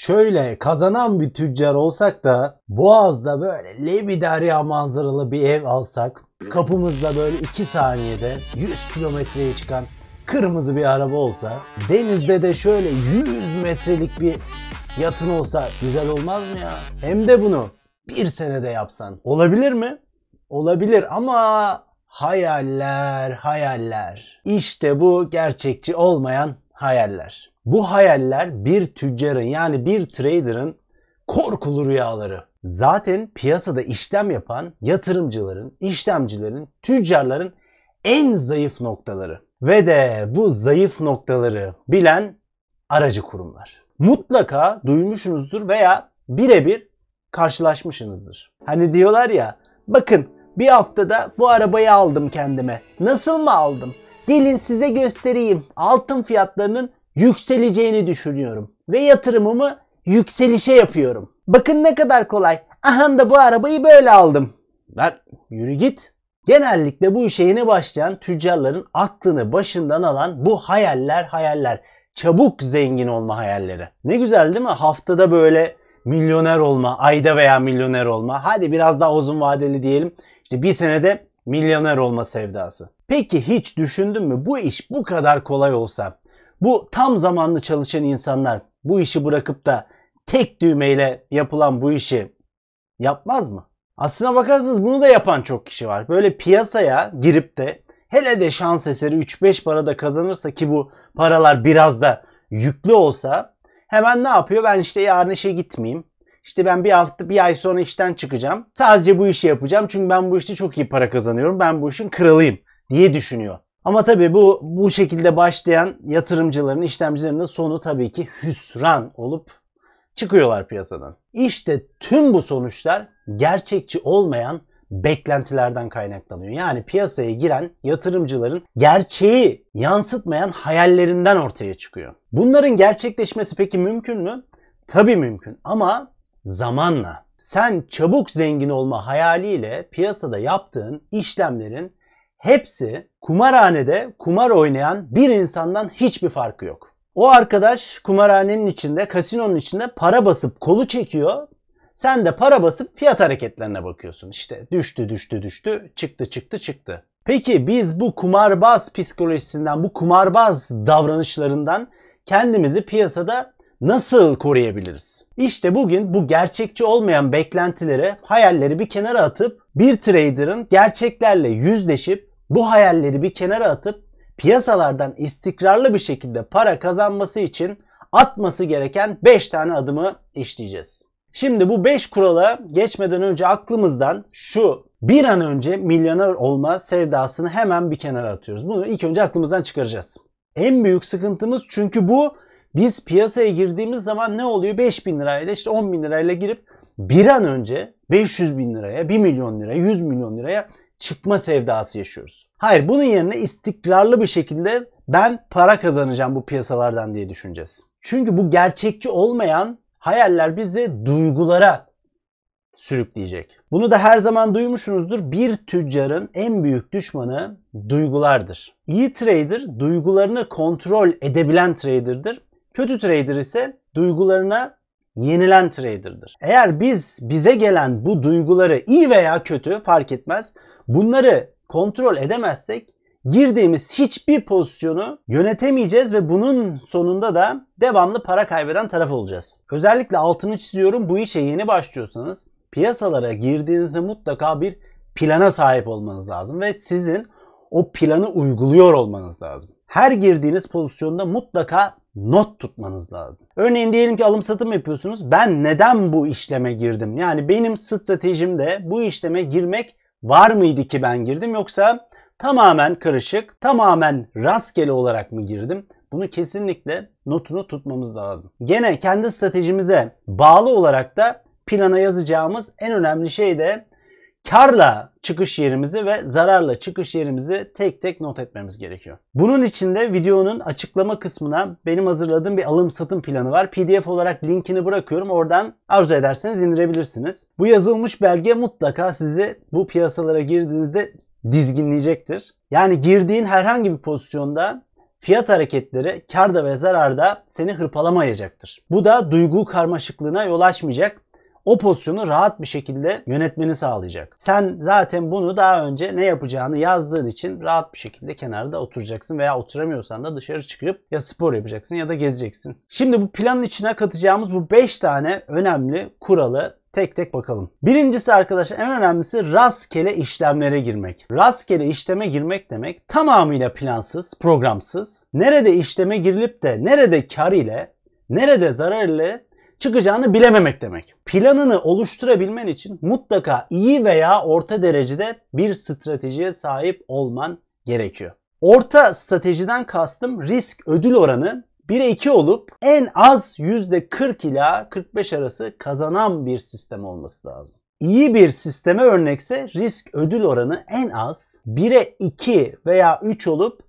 şöyle kazanan bir tüccar olsak da Boğaz'da böyle Lebidarya manzaralı bir ev alsak kapımızda böyle 2 saniyede 100 kilometreye çıkan kırmızı bir araba olsa denizde de şöyle 100 metrelik bir yatın olsa güzel olmaz mı ya? Hem de bunu bir senede yapsan olabilir mi? Olabilir ama hayaller hayaller. İşte bu gerçekçi olmayan hayaller. Bu hayaller bir tüccarın yani bir trader'ın korkulu rüyaları. Zaten piyasada işlem yapan yatırımcıların, işlemcilerin, tüccarların en zayıf noktaları. Ve de bu zayıf noktaları bilen aracı kurumlar. Mutlaka duymuşsunuzdur veya birebir karşılaşmışsınızdır. Hani diyorlar ya bakın bir haftada bu arabayı aldım kendime. Nasıl mı aldım? Gelin size göstereyim. Altın fiyatlarının yükseleceğini düşünüyorum ve yatırımımı yükselişe yapıyorum. Bakın ne kadar kolay. Aha da bu arabayı böyle aldım. Ben yürü git. Genellikle bu işe yeni başlayan tüccarların aklını başından alan bu hayaller hayaller. Çabuk zengin olma hayalleri. Ne güzel değil mi? Haftada böyle milyoner olma, ayda veya milyoner olma. Hadi biraz daha uzun vadeli diyelim. İşte bir senede milyoner olma sevdası. Peki hiç düşündün mü bu iş bu kadar kolay olsa bu tam zamanlı çalışan insanlar bu işi bırakıp da tek düğmeyle yapılan bu işi yapmaz mı? Aslına bakarsanız bunu da yapan çok kişi var. Böyle piyasaya girip de hele de şans eseri 3-5 para da kazanırsa ki bu paralar biraz da yüklü olsa hemen ne yapıyor? Ben işte yarın işe gitmeyeyim. İşte ben bir hafta bir ay sonra işten çıkacağım. Sadece bu işi yapacağım çünkü ben bu işte çok iyi para kazanıyorum. Ben bu işin kralıyım diye düşünüyor. Ama tabii bu bu şekilde başlayan yatırımcıların, işlemcilerin de sonu tabii ki hüsran olup çıkıyorlar piyasadan. İşte tüm bu sonuçlar gerçekçi olmayan beklentilerden kaynaklanıyor. Yani piyasaya giren yatırımcıların gerçeği yansıtmayan hayallerinden ortaya çıkıyor. Bunların gerçekleşmesi peki mümkün mü? Tabii mümkün ama zamanla sen çabuk zengin olma hayaliyle piyasada yaptığın işlemlerin hepsi kumarhanede kumar oynayan bir insandan hiçbir farkı yok. O arkadaş kumarhanenin içinde, kasinonun içinde para basıp kolu çekiyor. Sen de para basıp fiyat hareketlerine bakıyorsun. İşte düştü düştü düştü, çıktı çıktı çıktı. Peki biz bu kumarbaz psikolojisinden, bu kumarbaz davranışlarından kendimizi piyasada nasıl koruyabiliriz? İşte bugün bu gerçekçi olmayan beklentilere, hayalleri bir kenara atıp bir trader'ın gerçeklerle yüzleşip bu hayalleri bir kenara atıp piyasalardan istikrarlı bir şekilde para kazanması için atması gereken 5 tane adımı işleyeceğiz. Şimdi bu 5 kurala geçmeden önce aklımızdan şu bir an önce milyoner olma sevdasını hemen bir kenara atıyoruz. Bunu ilk önce aklımızdan çıkaracağız. En büyük sıkıntımız çünkü bu biz piyasaya girdiğimiz zaman ne oluyor? 5 bin lirayla işte 10 bin lirayla girip bir an önce 500 bin liraya, 1 milyon liraya, 100 milyon liraya çıkma sevdası yaşıyoruz. Hayır bunun yerine istikrarlı bir şekilde ben para kazanacağım bu piyasalardan diye düşüneceğiz. Çünkü bu gerçekçi olmayan hayaller bizi duygulara sürükleyecek. Bunu da her zaman duymuşsunuzdur. Bir tüccarın en büyük düşmanı duygulardır. İyi trader duygularını kontrol edebilen traderdir. Kötü trader ise duygularına yenilen trader'dır. Eğer biz bize gelen bu duyguları iyi veya kötü fark etmez bunları kontrol edemezsek girdiğimiz hiçbir pozisyonu yönetemeyeceğiz ve bunun sonunda da devamlı para kaybeden taraf olacağız. Özellikle altını çiziyorum bu işe yeni başlıyorsanız piyasalara girdiğinizde mutlaka bir plana sahip olmanız lazım ve sizin o planı uyguluyor olmanız lazım. Her girdiğiniz pozisyonda mutlaka not tutmanız lazım. Örneğin diyelim ki alım satım yapıyorsunuz. Ben neden bu işleme girdim? Yani benim stratejimde bu işleme girmek var mıydı ki ben girdim yoksa tamamen karışık, tamamen rastgele olarak mı girdim? Bunu kesinlikle notunu tutmamız lazım. Gene kendi stratejimize bağlı olarak da plana yazacağımız en önemli şey de karla çıkış yerimizi ve zararla çıkış yerimizi tek tek not etmemiz gerekiyor. Bunun için de videonun açıklama kısmına benim hazırladığım bir alım satım planı var. PDF olarak linkini bırakıyorum. Oradan arzu ederseniz indirebilirsiniz. Bu yazılmış belge mutlaka sizi bu piyasalara girdiğinizde dizginleyecektir. Yani girdiğin herhangi bir pozisyonda fiyat hareketleri karda ve zararda seni hırpalamayacaktır. Bu da duygu karmaşıklığına yol açmayacak o pozisyonu rahat bir şekilde yönetmeni sağlayacak. Sen zaten bunu daha önce ne yapacağını yazdığın için rahat bir şekilde kenarda oturacaksın veya oturamıyorsan da dışarı çıkıp ya spor yapacaksın ya da gezeceksin. Şimdi bu planın içine katacağımız bu 5 tane önemli kuralı tek tek bakalım. Birincisi arkadaşlar en önemlisi rastgele işlemlere girmek. Rastgele işleme girmek demek tamamıyla plansız, programsız. Nerede işleme girilip de nerede kar ile, nerede zarar ile çıkacağını bilememek demek. Planını oluşturabilmen için mutlaka iyi veya orta derecede bir stratejiye sahip olman gerekiyor. Orta stratejiden kastım risk ödül oranı 1'e 2 olup en az %40 ila 45 arası kazanan bir sistem olması lazım. İyi bir sisteme örnekse risk ödül oranı en az 1'e 2 veya 3 olup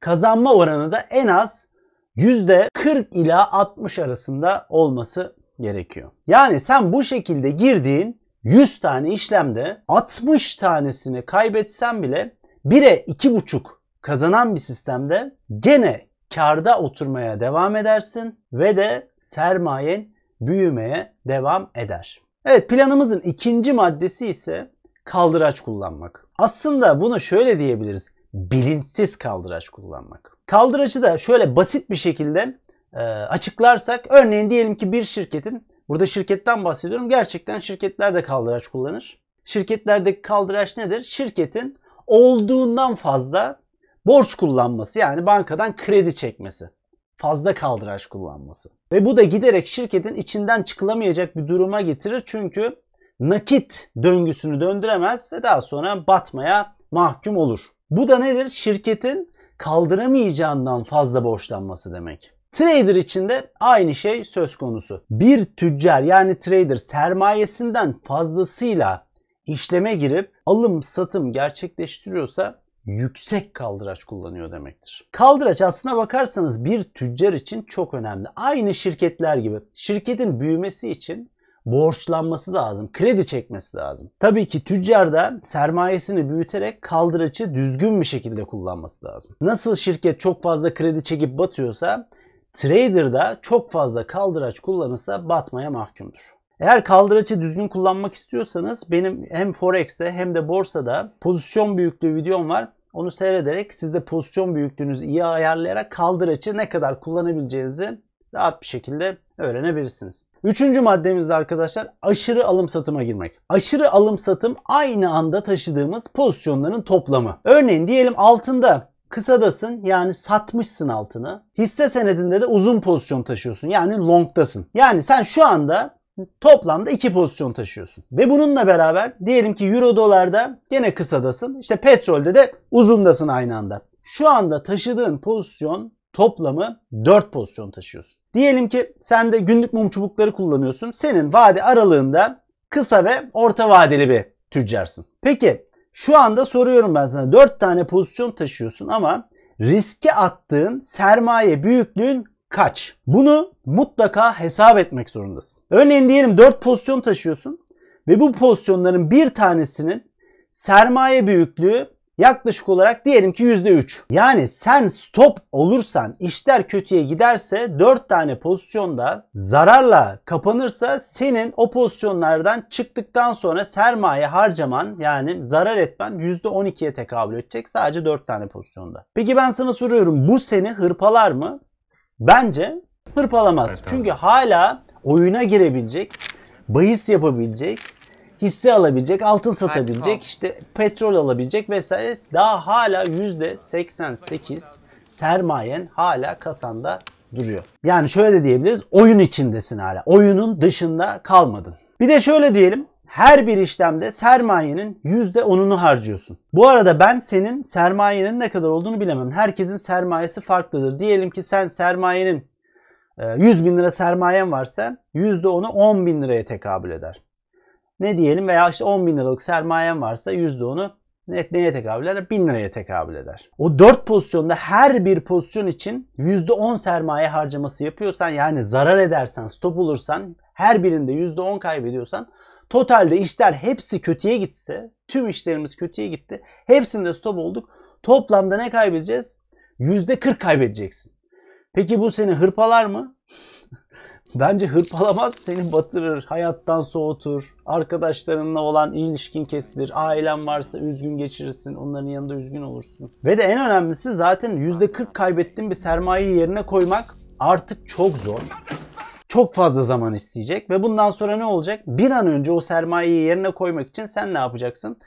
kazanma oranı da en az %40 ila 60 arasında olması gerekiyor. Yani sen bu şekilde girdiğin 100 tane işlemde 60 tanesini kaybetsen bile 1'e 2,5 kazanan bir sistemde gene karda oturmaya devam edersin ve de sermayen büyümeye devam eder. Evet planımızın ikinci maddesi ise kaldıraç kullanmak. Aslında bunu şöyle diyebiliriz bilinçsiz kaldıraç kullanmak. Kaldıracı da şöyle basit bir şekilde e, açıklarsak örneğin diyelim ki bir şirketin burada şirketten bahsediyorum. Gerçekten şirketler de kaldıraç kullanır. Şirketlerdeki kaldıraç nedir? Şirketin olduğundan fazla borç kullanması yani bankadan kredi çekmesi. Fazla kaldıraç kullanması. Ve bu da giderek şirketin içinden çıkılamayacak bir duruma getirir. Çünkü nakit döngüsünü döndüremez ve daha sonra batmaya mahkum olur. Bu da nedir? Şirketin kaldıramayacağından fazla borçlanması demek. Trader için de aynı şey söz konusu. Bir tüccar yani trader sermayesinden fazlasıyla işleme girip alım satım gerçekleştiriyorsa yüksek kaldıraç kullanıyor demektir. Kaldıraç aslına bakarsanız bir tüccar için çok önemli. Aynı şirketler gibi şirketin büyümesi için borçlanması lazım. Kredi çekmesi lazım. Tabii ki tüccar da sermayesini büyüterek kaldıraçı düzgün bir şekilde kullanması lazım. Nasıl şirket çok fazla kredi çekip batıyorsa trader da çok fazla kaldıraç kullanırsa batmaya mahkumdur. Eğer kaldıraçı düzgün kullanmak istiyorsanız benim hem Forex'te hem de borsada pozisyon büyüklüğü videom var. Onu seyrederek siz de pozisyon büyüklüğünüzü iyi ayarlayarak kaldıraçı ne kadar kullanabileceğinizi rahat bir şekilde öğrenebilirsiniz. Üçüncü maddemiz arkadaşlar aşırı alım satıma girmek. Aşırı alım satım aynı anda taşıdığımız pozisyonların toplamı. Örneğin diyelim altında kısadasın yani satmışsın altını. Hisse senedinde de uzun pozisyon taşıyorsun yani longdasın. Yani sen şu anda toplamda iki pozisyon taşıyorsun. Ve bununla beraber diyelim ki euro dolarda gene kısadasın. İşte petrolde de uzundasın aynı anda. Şu anda taşıdığın pozisyon toplamı 4 pozisyon taşıyorsun. Diyelim ki sen de günlük mum çubukları kullanıyorsun. Senin vade aralığında kısa ve orta vadeli bir tüccarsın. Peki şu anda soruyorum ben sana 4 tane pozisyon taşıyorsun ama riske attığın sermaye büyüklüğün kaç? Bunu mutlaka hesap etmek zorundasın. Örneğin diyelim 4 pozisyon taşıyorsun ve bu pozisyonların bir tanesinin sermaye büyüklüğü yaklaşık olarak diyelim ki %3. Yani sen stop olursan işler kötüye giderse 4 tane pozisyonda zararla kapanırsa senin o pozisyonlardan çıktıktan sonra sermaye harcaman yani zarar etmen %12'ye tekabül edecek sadece 4 tane pozisyonda. Peki ben sana soruyorum bu seni hırpalar mı? Bence hırpalamaz. Evet, Çünkü hala oyuna girebilecek, bahis yapabilecek, hisse alabilecek, altın satabilecek, işte petrol alabilecek vesaire. Daha hala %88 sermayen hala kasanda duruyor. Yani şöyle de diyebiliriz. Oyun içindesin hala. Oyunun dışında kalmadın. Bir de şöyle diyelim. Her bir işlemde sermayenin %10'unu harcıyorsun. Bu arada ben senin sermayenin ne kadar olduğunu bilemem. Herkesin sermayesi farklıdır. Diyelim ki sen sermayenin 100 e, bin lira sermayen varsa %10'u 10 bin liraya tekabül eder ne diyelim veya işte 10 bin liralık sermayen varsa %10'u net neye tekabül eder? 1000 liraya tekabül eder. O 4 pozisyonda her bir pozisyon için %10 sermaye harcaması yapıyorsan yani zarar edersen, stop olursan her birinde %10 kaybediyorsan totalde işler hepsi kötüye gitse, tüm işlerimiz kötüye gitti. Hepsinde stop olduk. Toplamda ne kaybedeceğiz? %40 kaybedeceksin. Peki bu seni hırpalar mı? Bence hırpalamaz seni batırır, hayattan soğutur, arkadaşlarınla olan ilişkin kesilir, ailen varsa üzgün geçirirsin, onların yanında üzgün olursun. Ve de en önemlisi zaten %40 kaybettiğin bir sermayeyi yerine koymak artık çok zor. Çok fazla zaman isteyecek ve bundan sonra ne olacak? Bir an önce o sermayeyi yerine koymak için sen ne yapacaksın?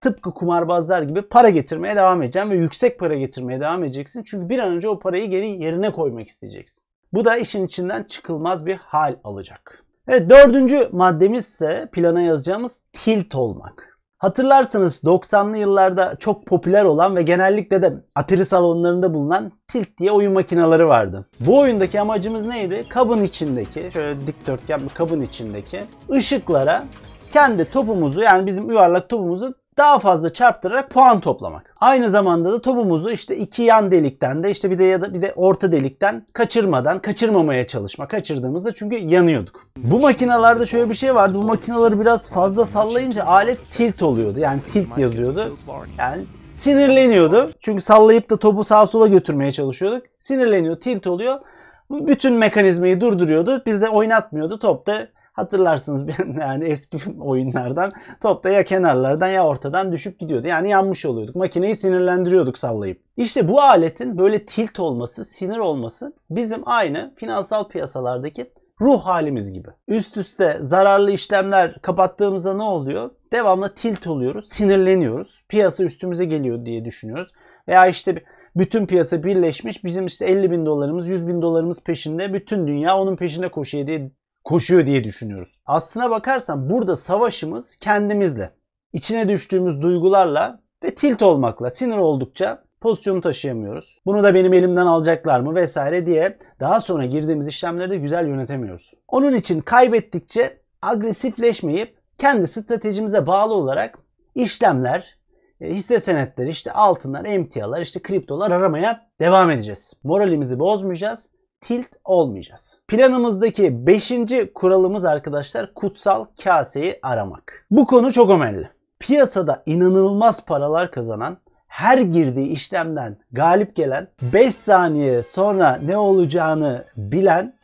tıpkı kumarbazlar gibi para getirmeye devam edeceksin ve yüksek para getirmeye devam edeceksin. Çünkü bir an önce o parayı geri yerine koymak isteyeceksin. Bu da işin içinden çıkılmaz bir hal alacak. Evet dördüncü maddemiz ise plana yazacağımız tilt olmak. Hatırlarsınız 90'lı yıllarda çok popüler olan ve genellikle de atari salonlarında bulunan tilt diye oyun makineleri vardı. Bu oyundaki amacımız neydi? Kabın içindeki, şöyle dikdörtgen bir kabın içindeki ışıklara kendi topumuzu yani bizim yuvarlak topumuzu daha fazla çarptırarak puan toplamak. Aynı zamanda da topumuzu işte iki yan delikten de işte bir de ya da bir de orta delikten kaçırmadan kaçırmamaya çalışmak Kaçırdığımızda çünkü yanıyorduk. Bu makinalarda şöyle bir şey vardı. Bu makinaları biraz fazla sallayınca alet tilt oluyordu. Yani tilt yazıyordu. Yani sinirleniyordu. Çünkü sallayıp da topu sağa sola götürmeye çalışıyorduk. Sinirleniyor, tilt oluyor. Bütün mekanizmayı durduruyordu. Biz de oynatmıyordu. Top da Hatırlarsınız yani eski oyunlardan top da ya kenarlardan ya ortadan düşüp gidiyordu. Yani yanmış oluyorduk. Makineyi sinirlendiriyorduk sallayıp. İşte bu aletin böyle tilt olması, sinir olması bizim aynı finansal piyasalardaki ruh halimiz gibi. Üst üste zararlı işlemler kapattığımızda ne oluyor? Devamlı tilt oluyoruz, sinirleniyoruz. Piyasa üstümüze geliyor diye düşünüyoruz. Veya işte bütün piyasa birleşmiş bizim işte 50 bin dolarımız, 100 bin dolarımız peşinde. Bütün dünya onun peşinde koşuyor diye koşuyor diye düşünüyoruz. Aslına bakarsan burada savaşımız kendimizle. İçine düştüğümüz duygularla ve tilt olmakla sinir oldukça pozisyonu taşıyamıyoruz. Bunu da benim elimden alacaklar mı vesaire diye daha sonra girdiğimiz işlemleri de güzel yönetemiyoruz. Onun için kaybettikçe agresifleşmeyip kendi stratejimize bağlı olarak işlemler, e, hisse senetleri, işte altınlar, emtialar, işte kriptolar aramaya devam edeceğiz. Moralimizi bozmayacağız tilt olmayacağız. Planımızdaki 5. kuralımız arkadaşlar kutsal kaseyi aramak. Bu konu çok önemli. Piyasada inanılmaz paralar kazanan her girdiği işlemden galip gelen 5 saniye sonra ne olacağını bilen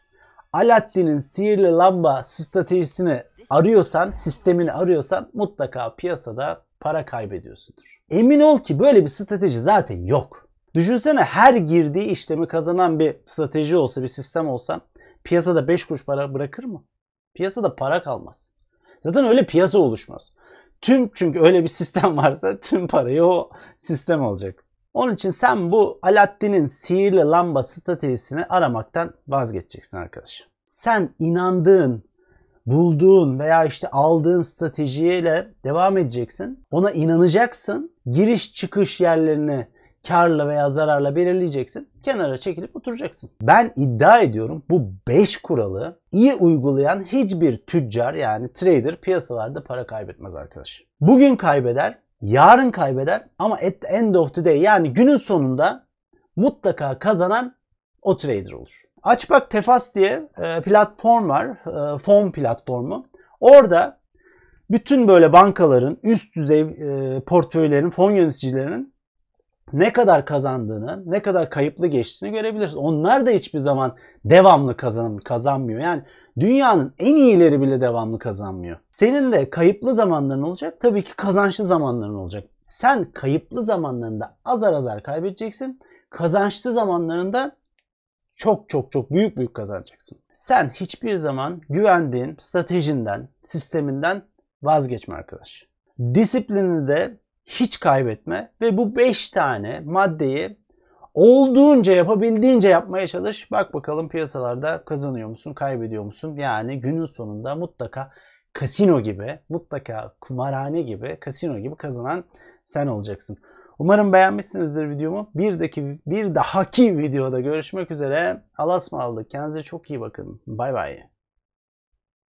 Aladdin'in sihirli lamba stratejisini arıyorsan, sistemini arıyorsan mutlaka piyasada para kaybediyorsundur. Emin ol ki böyle bir strateji zaten yok. Düşünsene her girdiği işlemi kazanan bir strateji olsa, bir sistem olsa piyasada 5 kuruş para bırakır mı? Piyasada para kalmaz. Zaten öyle piyasa oluşmaz. Tüm çünkü öyle bir sistem varsa tüm parayı o sistem alacak. Onun için sen bu Aladdin'in sihirli lamba stratejisini aramaktan vazgeçeceksin arkadaş. Sen inandığın, bulduğun veya işte aldığın stratejiyle devam edeceksin. Ona inanacaksın. Giriş çıkış yerlerini karla veya zararla belirleyeceksin. Kenara çekilip oturacaksın. Ben iddia ediyorum bu 5 kuralı iyi uygulayan hiçbir tüccar yani trader piyasalarda para kaybetmez arkadaş. Bugün kaybeder, yarın kaybeder ama at the end of the day yani günün sonunda mutlaka kazanan o trader olur. Açbak Tefas diye e, platform var. E, fon platformu. Orada bütün böyle bankaların, üst düzey e, portföylerin, fon yöneticilerinin ne kadar kazandığını, ne kadar kayıplı geçtiğini görebiliriz. Onlar da hiçbir zaman devamlı kazan kazanmıyor. Yani dünyanın en iyileri bile devamlı kazanmıyor. Senin de kayıplı zamanların olacak, tabii ki kazançlı zamanların olacak. Sen kayıplı zamanlarında azar azar kaybedeceksin. Kazançlı zamanlarında çok çok çok büyük büyük kazanacaksın. Sen hiçbir zaman güvendiğin stratejinden, sisteminden vazgeçme arkadaş. Disiplini de hiç kaybetme ve bu 5 tane maddeyi olduğunca yapabildiğince yapmaya çalış. Bak bakalım piyasalarda kazanıyor musun, kaybediyor musun? Yani günün sonunda mutlaka kasino gibi, mutlaka kumarhane gibi, kasino gibi kazanan sen olacaksın. Umarım beğenmişsinizdir videomu. Bir, daki, bir dahaki videoda görüşmek üzere. Alasma aldık. Kendinize çok iyi bakın. Bay bay.